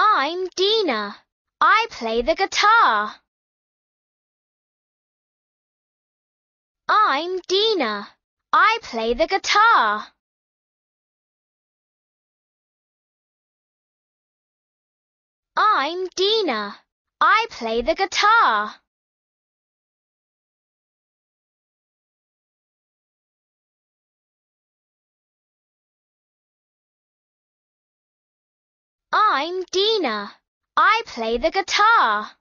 I'm Dina. I play the guitar. I'm Dina. I play the guitar. I'm Dina. I play the guitar. I'm Dina. I play the guitar.